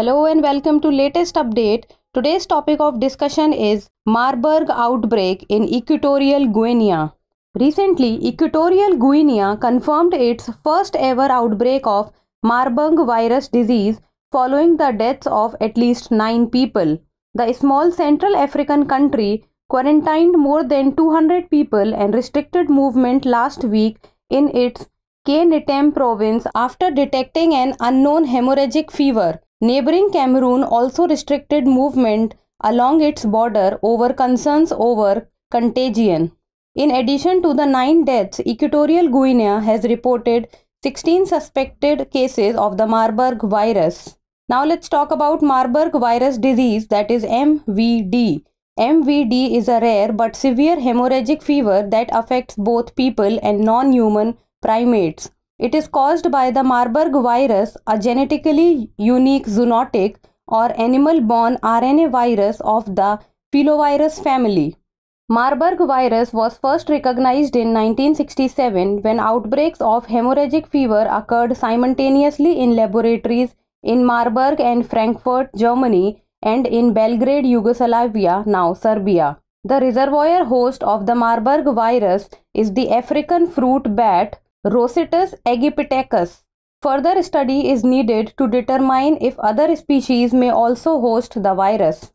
Hello and welcome to latest update. Today's topic of discussion is Marburg outbreak in Equatorial Guinea. Recently, Equatorial Guinea confirmed its first ever outbreak of Marburg virus disease following the deaths of at least 9 people. The small Central African country quarantined more than 200 people and restricted movement last week in its k province after detecting an unknown hemorrhagic fever. Neighboring Cameroon also restricted movement along its border over concerns over contagion. In addition to the 9 deaths, Equatorial Guinea has reported 16 suspected cases of the Marburg virus. Now let's talk about Marburg virus disease that is MVD. MVD is a rare but severe hemorrhagic fever that affects both people and non-human primates. It is caused by the Marburg virus, a genetically unique zoonotic or animal born RNA virus of the filovirus family. Marburg virus was first recognized in 1967 when outbreaks of hemorrhagic fever occurred simultaneously in laboratories in Marburg and Frankfurt, Germany, and in Belgrade, Yugoslavia, now Serbia. The reservoir host of the Marburg virus is the African fruit bat Rosetus aegipithecus. Further study is needed to determine if other species may also host the virus.